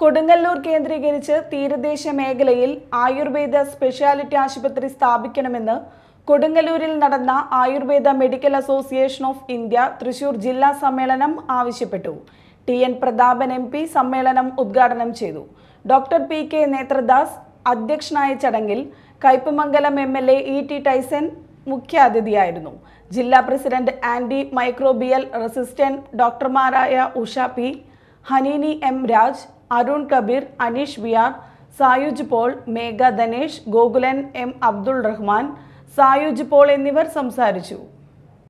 കൊടുങ്ങല്ലൂർ കേന്ദ്രീകരിച്ച് തീരദേശ മേഖലയിൽ ആയുർവേദ സ്പെഷ്യാലിറ്റി ആശുപത്രി സ്ഥാപിക്കണമെന്ന് കൊടുങ്ങല്ലൂരിൽ നടന്ന Ayurveda medical association of India Thrissur ജില്ലാ സമ്മേളനം ആവശ്യപ്പെട്ടു T N Prathapan M P സമ്മേളനം ഉദ്ഘാടനം ചെയ്തു ഡോക്ടർ പി കെ നേത്രദാസ് അധ്യക്ഷനായ ചടങ്ങിൽ Kaipamangalam M L A E T Tyson മുഖ്യാതിഥിയായിരുന്നു ജില്ലാ പ്രസിഡന്റ് ആന്റി മൈക്രോബിയൽ റെസിസ്റ്റന്റ് ഡോക്ടർമാരായ Usha P Hanini M Raj Arun Kabir Aneesh B R Sayuj Paul Megha Dhanesh Gokulan M Abdul Rahman Sayuj Paul എന്നിവർ സംസാരിച്ചു